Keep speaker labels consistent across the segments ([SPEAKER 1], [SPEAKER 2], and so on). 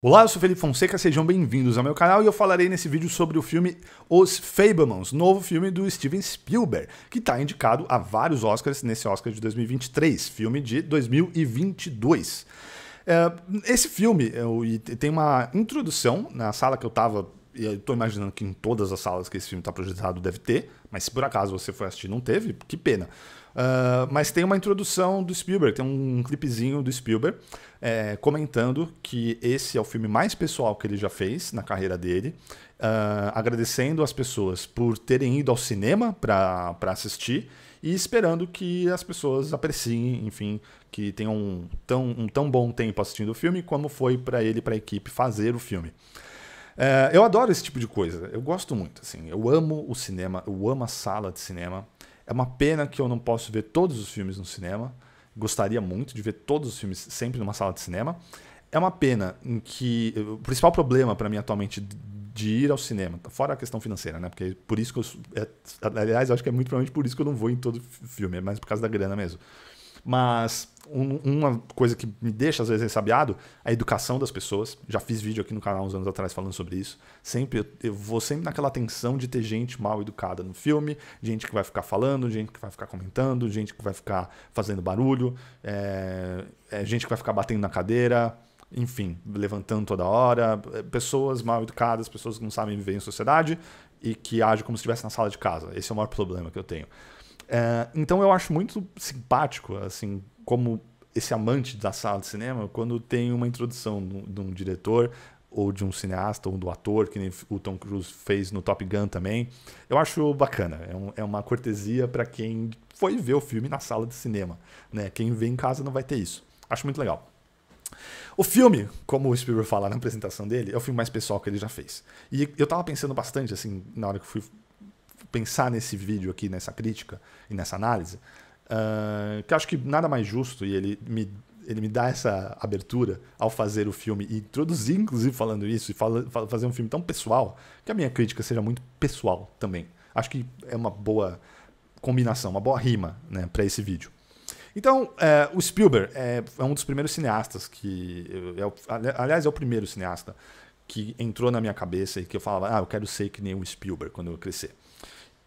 [SPEAKER 1] Olá, eu sou Felipe Fonseca, sejam bem-vindos ao meu canal e eu falarei nesse vídeo sobre o filme Os Fablemans, novo filme do Steven Spielberg, que está indicado a vários Oscars nesse Oscar de 2023, filme de 2022. É, esse filme tem uma introdução na sala que eu estava e estou imaginando que em todas as salas que esse filme está projetado deve ter, mas se por acaso você foi assistir não teve, que pena. Ah, mas tem uma introdução do Spielberg, tem um clipezinho do Spielberg é, comentando que esse é o filme mais pessoal que ele já fez na carreira dele, uh, agradecendo as pessoas por terem ido ao cinema para assistir e esperando que as pessoas apreciem, enfim, que tenham um tão, um tão bom tempo assistindo o filme como foi para ele e para a equipe fazer o filme. É, eu adoro esse tipo de coisa, eu gosto muito, assim, eu amo o cinema, eu amo a sala de cinema, é uma pena que eu não posso ver todos os filmes no cinema. Gostaria muito de ver todos os filmes sempre numa sala de cinema. É uma pena em que o principal problema para mim atualmente de ir ao cinema, fora a questão financeira, né? Porque por isso que eu, é, aliás, eu acho que é muito provavelmente por isso que eu não vou em todo filme, é mais por causa da grana mesmo. Mas um, uma coisa que me deixa às vezes ensabiado é a educação das pessoas. Já fiz vídeo aqui no canal uns anos atrás falando sobre isso. Sempre eu, vou sempre naquela tensão de ter gente mal educada no filme, gente que vai ficar falando, gente que vai ficar comentando, gente que vai ficar fazendo barulho, é, é gente que vai ficar batendo na cadeira, enfim, levantando toda hora, eh, pessoas mal educadas, pessoas que não sabem viver em sociedade e que agem como se estivesse na sala de casa. Esse é o maior problema que eu tenho. É, então eu acho muito simpático, assim, como esse amante da sala de cinema, quando tem uma introdução de um diretor ou de um cineasta ou do ator, que o Tom Cruise fez no Top Gun também. Eu acho bacana, é, um, é uma cortesia para quem foi ver o filme na sala de cinema. Né? Quem vê em casa não vai ter isso. Acho muito legal. O filme, como o Spielberg fala na apresentação dele, é o filme mais pessoal que ele já fez. E eu tava pensando bastante, assim, na hora que fui pensar nesse vídeo aqui, nessa crítica e nessa análise, uh, que eu acho que nada mais justo, e ele me, ele me dá essa abertura ao fazer o filme e introduzir, inclusive, falando isso, e fala, fazer um filme tão pessoal, que a minha crítica seja muito pessoal também. Acho que é uma boa combinação, uma boa rima né, para esse vídeo. Então, é, o Spielberg é, é, um dos primeiros cineastas que. É, aliás, é o primeiro cineasta que entrou na minha cabeça e que eu falava, ah, eu quero ser que nem o Spielberg quando eu crescer.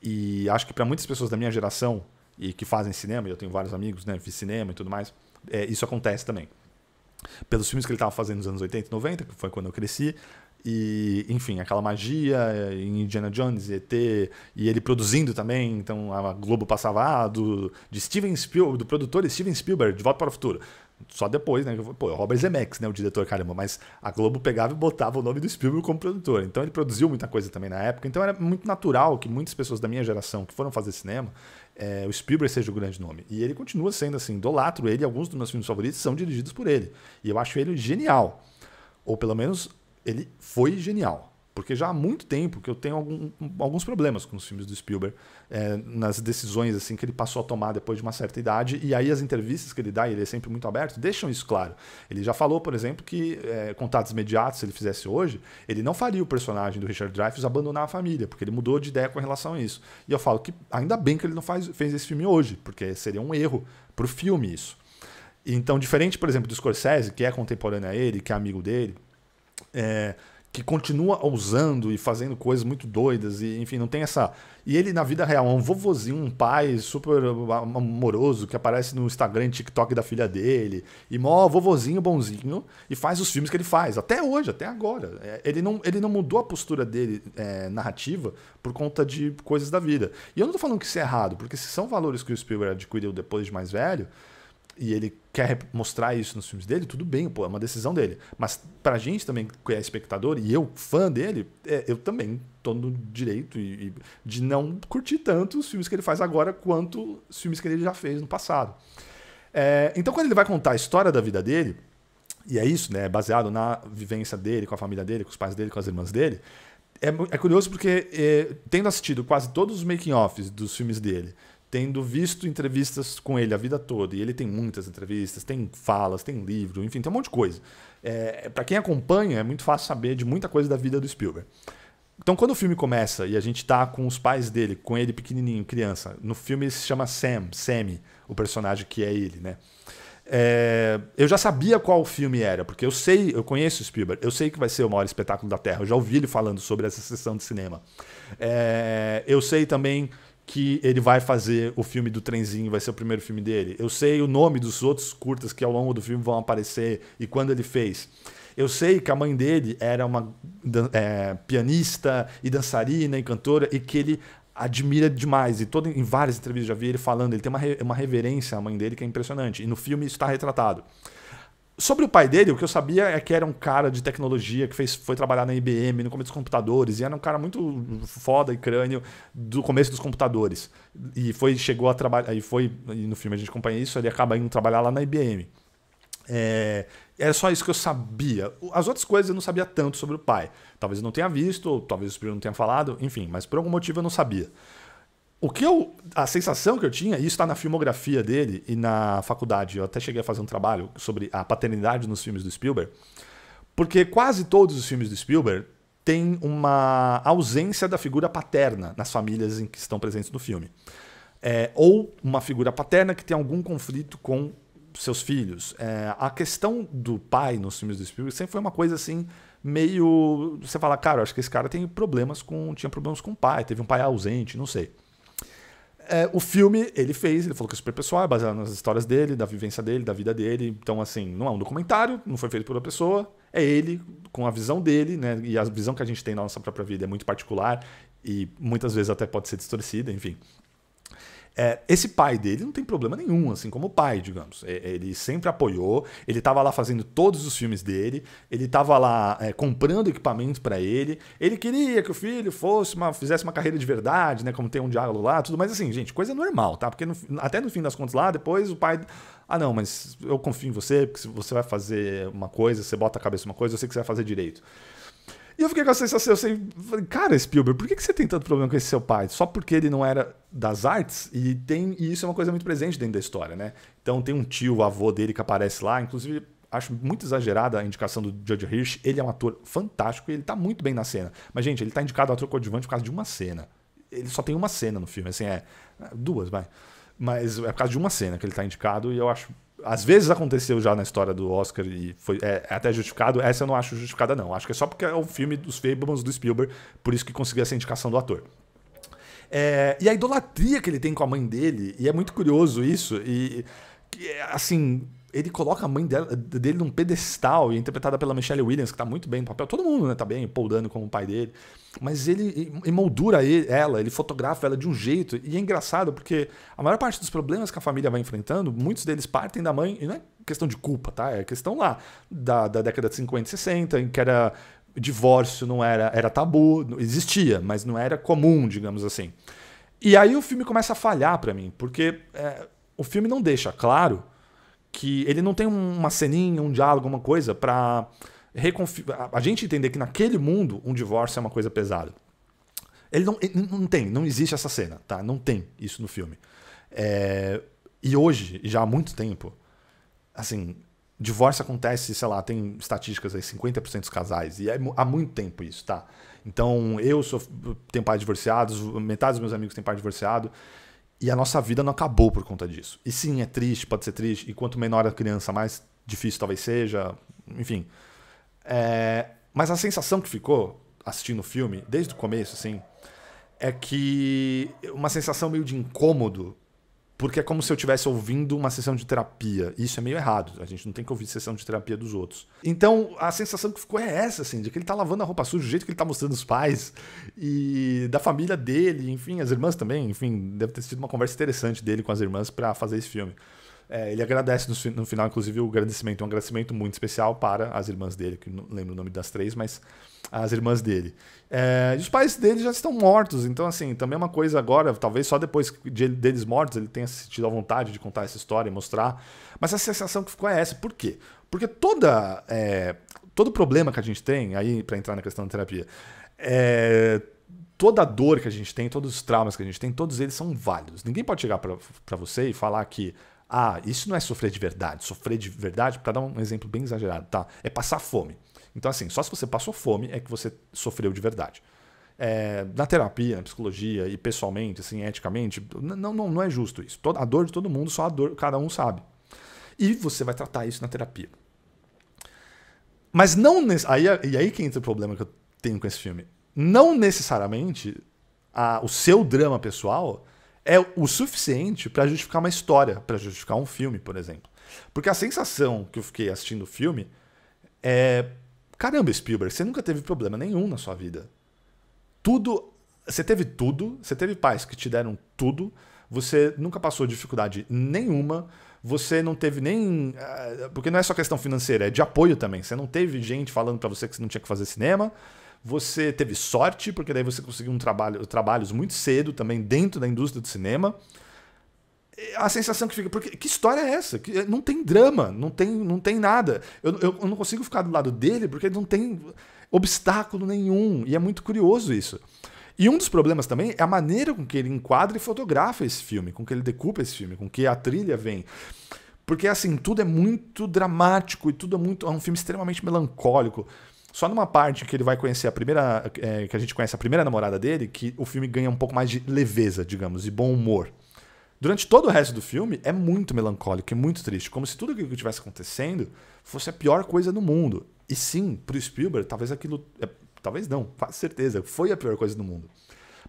[SPEAKER 1] E acho que para muitas pessoas da minha geração e que fazem cinema, eu tenho vários amigos, né, fiz cinema e tudo mais, é, isso acontece também. Pelos filmes que ele estava fazendo nos anos 80 e 90, que foi quando eu cresci, e enfim, aquela magia é, em Indiana Jones, ET, e ele produzindo também, então a Globo passava ah, do de Steven Spielberg, do produtor Steven Spielberg de Volta para o Futuro. Só depois, né? Pô, Robert Zemeckis, né? O diretor, caramba. Mas a Globo pegava e botava o nome do Spielberg como produtor. Então ele produziu muita coisa também na época. Então era muito natural que muitas pessoas da minha geração que foram fazer cinema, é, o Spielberg seja o grande nome. E ele continua sendo assim, idolatro ele. Alguns dos meus filmes favoritos são dirigidos por ele. E eu acho ele genial. Ou pelo menos ele foi genial porque já há muito tempo que eu tenho algum, alguns problemas com os filmes do Spielberg, é, nas decisões assim que ele passou a tomar depois de uma certa idade, e aí as entrevistas que ele dá, e ele é sempre muito aberto, deixam isso claro. Ele já falou, por exemplo, que é, Contatos Imediatos, se ele fizesse hoje, ele não faria o personagem do Richard Dreyfuss abandonar a família, porque ele mudou de ideia com relação a isso. E eu falo que ainda bem que ele não faz, fez esse filme hoje, porque seria um erro para o filme isso. Então, diferente, por exemplo, do Scorsese, que é contemporâneo a ele, que é amigo dele, é, que continua ousando e fazendo coisas muito doidas e enfim, não tem essa. E ele na vida real é um vovozinho, um pai super amoroso que aparece no Instagram e TikTok da filha dele, e mó vovozinho bonzinho e faz os filmes que ele faz, até hoje, até agora. É, ele não, ele não mudou a postura dele é, narrativa por conta de coisas da vida. E eu não tô falando que isso é errado, porque se são valores que o Spielberg adquiriu depois de mais velho, e ele quer mostrar isso nos filmes dele, tudo bem, pô, é uma decisão dele. Mas pra gente também, que é espectador, e eu, fã dele, é, eu também tô no direito e, e de não curtir tanto os filmes que ele faz agora quanto os filmes que ele já fez no passado. É, então, quando ele vai contar a história da vida dele, e é isso, né? É baseado na vivência dele, com a família dele, com os pais dele, com as irmãs dele. É, é curioso porque, é, tendo assistido quase todos os making-offs dos filmes dele, tendo visto entrevistas com ele a vida toda, e ele tem muitas entrevistas, tem falas, tem livro, enfim, tem um monte de coisa. É, para quem acompanha, é muito fácil saber de muita coisa da vida do Spielberg. Então, quando o filme começa e a gente tá com os pais dele, com ele pequenininho, criança, no filme se chama Sam, Sammy, o personagem que é ele, né? É, eu já sabia qual o filme era, porque eu sei, eu conheço o Spielberg, eu sei que vai ser o maior espetáculo da Terra, eu já ouvi ele falando sobre essa sessão de cinema. É, eu sei também que ele vai fazer o filme do trenzinho, vai ser o primeiro filme dele. Eu sei o nome dos outros curtas que ao longo do filme vão aparecer e quando ele fez. Eu sei que a mãe dele era uma é, pianista e dançarina e cantora e que ele admira demais. E todo, em várias entrevistas já vi ele falando, ele tem uma, uma reverência à mãe dele que é impressionante. E no filme isso está retratado. Sobre o pai dele, o que eu sabia é que era um cara de tecnologia que fez, foi trabalhar na IBM, no começo dos computadores, e era um cara muito foda e crânio do começo dos computadores. E foi, chegou a trabalhar, e foi, e no filme a gente acompanha isso, ele acaba indo trabalhar lá na IBM. É, era só isso que eu sabia. As outras coisas eu não sabia tanto sobre o pai. Talvez eu não tenha visto, talvez o Spiro não tenha falado, enfim, mas por algum motivo eu não sabia. O que eu. A sensação que eu tinha, e isso está na filmografia dele e na faculdade, eu até cheguei a fazer um trabalho sobre a paternidade nos filmes do Spielberg, porque quase todos os filmes do Spielberg têm uma ausência da figura paterna nas famílias em que estão presentes no filme. É, ou uma figura paterna que tem algum conflito com seus filhos. É, a questão do pai nos filmes do Spielberg sempre foi uma coisa assim, meio. Você fala, cara, acho que esse cara tem problemas com. tinha problemas com o pai, teve um pai ausente, não sei. É, o filme ele fez, ele falou que é super pessoal, é baseado nas histórias dele, da vivência dele, da vida dele. Então, assim, não é um documentário, não foi feito por uma pessoa, é ele, com a visão dele, né? E a visão que a gente tem na nossa própria vida é muito particular e muitas vezes até pode ser distorcida, enfim. É, esse pai dele não tem problema nenhum, assim como o pai, digamos. É, ele sempre apoiou, ele estava lá fazendo todos os filmes dele, ele estava lá é, comprando equipamentos para ele, ele queria que o filho fosse uma, fizesse uma carreira de verdade, né? Como tem um diálogo lá, tudo. Mas assim, gente, coisa normal, tá? Porque no, até no fim das contas lá, depois o pai ah, não, mas eu confio em você, porque se você vai fazer uma coisa, você bota a cabeça uma coisa, eu sei que você vai fazer direito. E eu fiquei com a sensação, assim, falei, cara, Spielberg, por que, que você tem tanto problema com esse seu pai? Só porque ele não era das artes? E tem e isso é uma coisa muito presente dentro da história, né? Então tem um tio, o avô dele que aparece lá, inclusive acho muito exagerada a indicação do George Hirsch, ele é um ator fantástico e ele tá muito bem na cena. Mas, gente, ele tá indicado ao ator coadjuvante por causa de uma cena. Ele só tem uma cena no filme, assim, é... Duas, vai. Mas é por causa de uma cena que ele tá indicado e eu acho. Às vezes aconteceu já na história do Oscar e foi é, é até justificado. Essa eu não acho justificada, não. Acho que é só porque é um filme dos Fablemans do Spielberg, por isso que conseguiu essa indicação do ator. É, e a idolatria que ele tem com a mãe dele, e é muito curioso isso, e, e assim, ele coloca a mãe dela, dele num pedestal e é interpretada pela Michelle Williams, que tá muito bem no papel. Todo mundo, né, tá bem, poudando como o pai dele. Mas ele emoldura ele, ela, ele fotografa ela de um jeito. E é engraçado porque a maior parte dos problemas que a família vai enfrentando, muitos deles partem da mãe, e não é questão de culpa, tá? É questão lá da, da década de 50 e 60, em que era divórcio não era era tabu, existia, mas não era comum, digamos assim. E aí o filme começa a falhar para mim, porque é, o filme não deixa claro que ele não tem uma ceninha, um diálogo, uma coisa para a gente entender que naquele mundo um divórcio é uma coisa pesada. Ele não, ele não tem, não existe essa cena, tá? Não tem isso no filme. É, e hoje, já há muito tempo, assim, divórcio acontece, sei lá, tem estatísticas aí, 50% dos casais, e é, há muito tempo isso, tá? Então, eu sou tenho pai divorciado, metade dos meus amigos tem pai divorciado, e a nossa vida não acabou por conta disso. E sim, é triste, pode ser triste. E quanto menor a criança, mais difícil talvez seja. Enfim. É... Mas a sensação que ficou assistindo o filme, desde o começo, assim, é que uma sensação meio de incômodo porque é como se eu estivesse ouvindo uma sessão de terapia. Isso é meio errado. A gente não tem que ouvir sessão de terapia dos outros. Então, a sensação que ficou é essa, assim, de que ele tá lavando a roupa suja, do jeito que ele tá mostrando os pais e da família dele, enfim, as irmãs também. Enfim, deve ter sido uma conversa interessante dele com as irmãs para fazer esse filme. É, ele agradece no, no, final, inclusive, o agradecimento, um agradecimento muito especial para as irmãs dele, que não lembro o nome das três, mas as irmãs dele. É, os pais dele já estão mortos, então, assim, também é uma coisa agora, talvez só depois de, deles mortos ele tenha sentido a vontade de contar essa história e mostrar. Mas a sensação que ficou é essa. Por quê? Porque toda, é, todo problema que a gente tem, aí, para entrar na questão da terapia, é toda a dor que a gente tem, todos os traumas que a gente tem, todos eles são válidos. Ninguém pode chegar para você e falar que ah, isso não é sofrer de verdade. Sofrer de verdade, para dar um exemplo bem exagerado, tá? É passar fome. Então, assim, só se você passou fome é que você sofreu de verdade. É, na terapia, na psicologia e pessoalmente, assim, eticamente, não, não, não é justo isso. A dor de todo mundo, só a dor, cada um sabe. E você vai tratar isso na terapia. Mas não. Aí, é, e aí que entra o problema que eu tenho com esse filme. Não necessariamente a, o seu drama pessoal é o suficiente para justificar uma história, para justificar um filme, por exemplo. Porque a sensação que eu fiquei assistindo o filme é. Caramba, Spielberg, você nunca teve problema nenhum na sua vida. Tudo. Você teve tudo, você teve pais que te deram tudo, você nunca passou dificuldade nenhuma, você não teve nem. Eh, porque não é só questão financeira, é de apoio também. Você não teve gente falando para você que você não tinha que fazer cinema você teve sorte, porque daí você conseguiu um trabalho, trabalhos muito cedo também dentro da indústria do cinema. A sensação que fica, porque que história é essa? Que eh, não tem drama, não tem, não tem nada. Eu, eu, eu não consigo ficar do lado dele porque não tem obstáculo nenhum. E é muito curioso isso. E um dos problemas também é a maneira com que ele enquadra e fotografa esse filme, com que ele decupa esse filme, com que a trilha vem. Porque assim, tudo é muito dramático e tudo é muito. É um filme extremamente melancólico. Só numa parte que ele vai conhecer a primeira. É, que a gente conhece a primeira namorada dele, que o filme ganha um pouco mais de leveza, digamos, e bom humor. Durante todo o resto do filme é muito melancólico e muito triste, como se tudo aquilo que estivesse acontecendo fosse a pior coisa do mundo. E sim, pro Spielberg, talvez aquilo. É, talvez não, quase certeza, foi a pior coisa do mundo.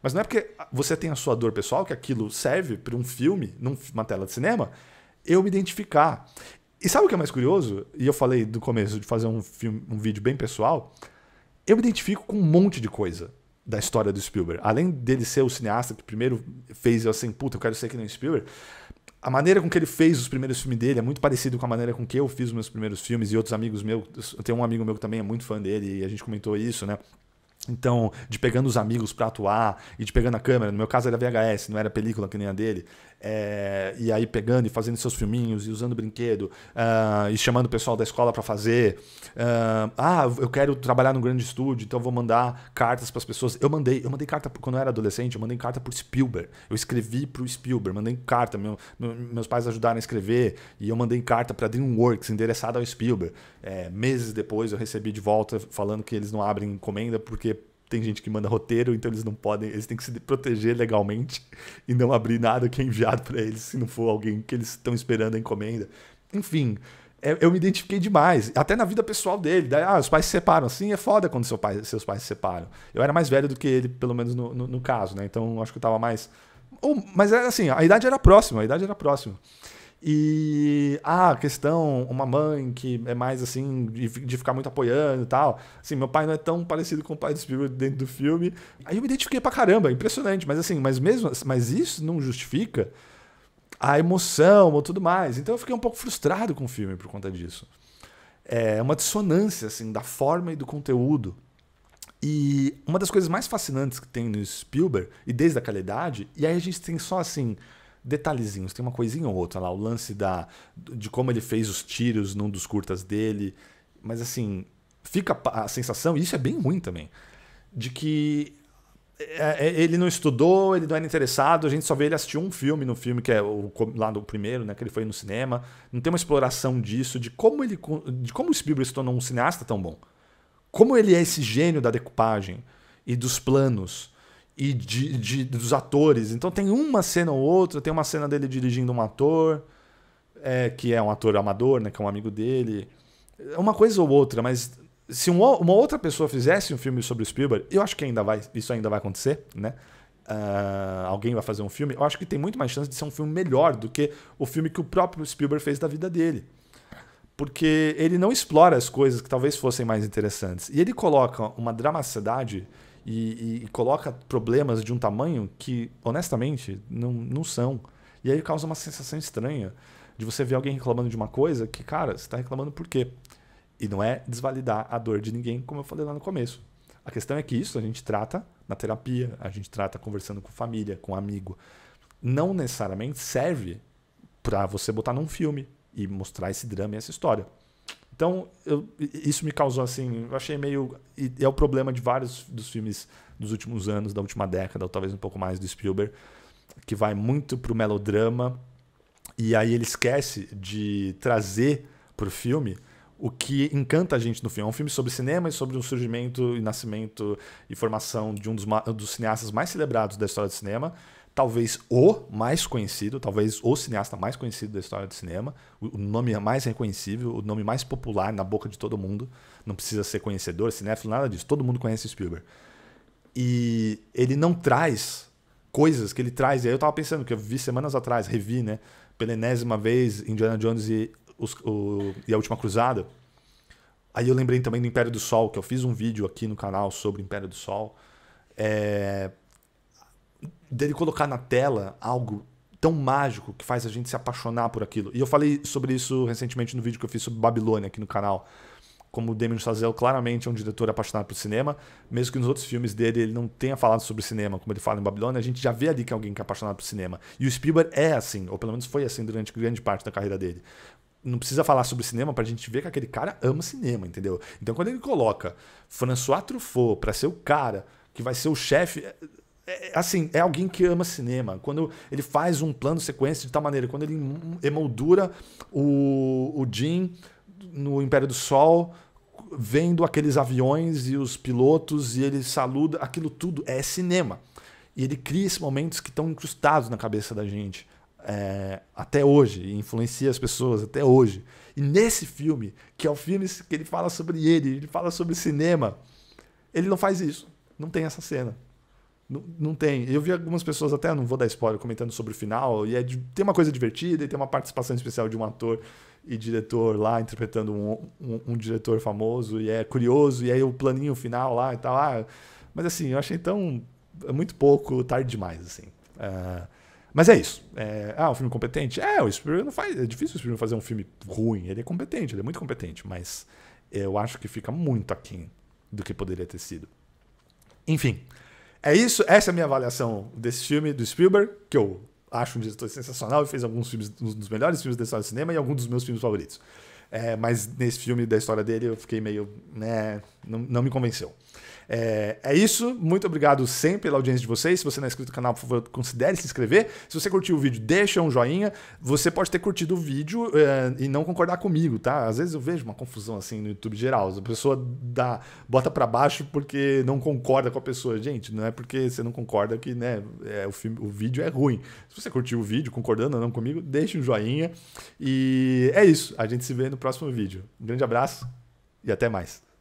[SPEAKER 1] Mas não é porque você tem a sua dor pessoal que aquilo serve para um filme, numa tela de cinema, eu me identificar. E sabe o que é mais curioso? E eu falei do começo de fazer um, filme, um vídeo bem pessoal. Eu me identifico com um monte de coisa da história do Spielberg. Além dele ser o cineasta que primeiro fez eu assim, puta, eu quero ser que nem o Spielberg. A maneira com que ele fez os primeiros filmes dele é muito parecido com a maneira com que eu fiz os meus primeiros filmes e outros amigos meus. Eu tenho um amigo meu que também é muito fã dele e a gente comentou isso, né? Então, de pegando os amigos para atuar e de pegando a câmera, no meu caso era VHS, não era película que nem a dele. É, e aí pegando e fazendo seus filminhos e usando brinquedo uh, e chamando o pessoal da escola para fazer. Uh, ah, eu quero trabalhar num grande estúdio, então vou mandar cartas para as pessoas. Eu mandei, eu mandei carta quando eu era adolescente, eu mandei carta pro Spielberg. Eu escrevi para o Spielberg, mandei carta, meu, meus pais ajudaram a escrever e eu mandei carta para DreamWorks endereçada ao Spielberg. É, meses depois eu recebi de volta falando que eles não abrem encomenda porque tem gente que manda roteiro, então eles não podem, eles têm que se proteger legalmente e não abrir nada que é enviado para eles, se não for alguém que eles estão esperando a encomenda. Enfim, é, eu me identifiquei demais, até na vida pessoal dele. Daí, ah, os pais se separam. Assim é foda quando seu pai, seus pais se separam. Eu era mais velho do que ele, pelo menos no, no, no caso, né? Então acho que eu tava mais. Ou, mas era assim, a idade era próxima, a idade era próxima. E ah, a questão, uma mãe que é mais assim, de, de, ficar muito apoiando e tal. Assim, meu pai não é tão parecido com o pai do Spielberg dentro do filme. Aí eu me identifiquei pra caramba, é impressionante. Mas assim, mas mesmo, mas isso não justifica a emoção ou tudo mais. Então eu fiquei um pouco frustrado com o filme por conta disso. É uma dissonância, assim, da forma e do conteúdo. E uma das coisas mais fascinantes que tem no Spielberg, e desde a qualidade, e aí a gente tem só assim detalhezinhos, tem uma coisinha ou outra lá, o lance da de como ele fez os tiros num dos curtas dele, mas assim, fica a sensação, e isso é bem ruim também, de que é, é, ele não estudou, ele não era interessado, a gente só vê ele assistir um filme no filme, que é o, lá do primeiro, né, que ele foi no cinema. Não tem uma exploração disso, de como ele de como o Spielberg se tornou um cineasta tão bom. Como ele é esse gênio da decupagem e dos planos e de, de, dos atores. Então tem uma cena ou outra, tem uma cena dele dirigindo um ator, é, que é um ator amador, né, que é um amigo dele. Uma coisa ou outra, mas se uma, uma outra pessoa fizesse um filme sobre o Spielberg, eu acho que ainda vai, isso ainda vai acontecer, né? Uh, alguém vai fazer um filme, eu acho que tem muito mais chance de ser um filme melhor do que o filme que o próprio Spielberg fez da vida dele. Porque ele não explora as coisas que talvez fossem mais interessantes. E ele coloca uma dramacidade e, e, coloca problemas de um tamanho que, honestamente, não, não são. E aí causa uma sensação estranha de você ver alguém reclamando de uma coisa que, cara, você está reclamando por quê? E não é desvalidar a dor de ninguém, como eu falei lá no começo. A questão é que isso a gente trata na terapia, a gente trata conversando com família, com amigo. Não necessariamente serve para você botar num filme e mostrar esse drama e essa história. Então, eu, isso me causou assim, eu achei meio. E é o problema de vários dos filmes dos últimos anos, da última década, ou talvez um pouco mais, do Spielberg, que vai muito pro melodrama, e aí ele esquece de trazer pro filme o que encanta a gente no filme. É um filme sobre cinema e sobre o surgimento e nascimento e formação de um dos, dos cineastas mais celebrados da história do cinema talvez o mais conhecido, talvez o cineasta mais conhecido da história do cinema, o nome mais reconhecível, o nome mais popular na boca de todo mundo. Não precisa ser conhecedor, cinéfilo, nada disso. Todo mundo conhece Spielberg. E ele não traz coisas que ele traz. E aí eu tava pensando, que eu vi semanas atrás, revi, né? Pela enésima vez, Indiana Jones e, os, o, e A Última Cruzada. Aí eu lembrei também do Império do Sol, que eu fiz um vídeo aqui no canal sobre Império do Sol. É, dele colocar na tela algo tão mágico que faz a gente se apaixonar por aquilo. E eu falei sobre isso recentemente no vídeo que eu fiz sobre Babilônia aqui no canal. Como o Damien Chazelle claramente é um diretor apaixonado por cinema, mesmo que nos outros filmes dele ele não tenha falado sobre cinema, como ele fala em Babilônia, a gente já vê ali que é alguém que é apaixonado por cinema. E o Spielberg é assim, ou pelo menos foi assim durante grande parte da carreira dele não precisa falar sobre cinema pra gente ver que aquele cara ama cinema, entendeu? Então quando ele coloca François Truffaut pra ser o cara que vai ser o chefe, é, é, assim, é alguém que ama cinema. Quando ele faz um plano sequência de tal maneira, quando ele emoldura o, o Jim no Império do Sol, vendo aqueles aviões e os pilotos e ele saluda, aquilo tudo é cinema. E ele cria esses momentos que estão incrustados na cabeça da gente é, até hoje, e influencia as pessoas até hoje. E nesse filme, que é o filme que ele fala sobre ele, ele fala sobre cinema, ele não faz isso. Não tem essa cena. Não, não tem. Eu vi algumas pessoas, até não vou dar spoiler, comentando sobre o final, e é de, tem uma coisa divertida e tem uma participação especial de um ator e diretor lá interpretando um, um, um diretor famoso, e é curioso, e aí o planinho final lá e tal. Ah, mas assim, eu achei tão. É muito pouco, tarde demais, assim. Uh, mas é isso. É, ah, um filme competente? É, o Spielberg não faz. É difícil o Spielberg fazer um filme ruim. Ele é competente, ele é muito competente, mas eu acho que fica muito aquém do que poderia ter sido. Enfim, é isso, essa é a minha avaliação desse filme do Spielberg, que eu acho um diretor sensacional e fez alguns filmes, um dos melhores filmes da história do cinema e alguns dos meus filmes favoritos. É, mas nesse filme da história dele eu fiquei meio. Né, não, não me convenceu. É, é isso, muito obrigado sempre pela audiência de vocês. Se você não é inscrito no canal, por favor, considere se inscrever. Se você curtiu o vídeo, deixa um joinha. Você pode ter curtido o vídeo é, e não concordar comigo, tá? Às vezes eu vejo uma confusão assim no YouTube geral. A pessoa dá, bota para baixo porque não concorda com a pessoa. Gente, não é porque você não concorda que né, é, o, filme, o vídeo é ruim. Se você curtiu o vídeo, concordando ou não comigo, deixa um joinha. E é isso. A gente se vê no próximo vídeo. Um grande abraço e até mais.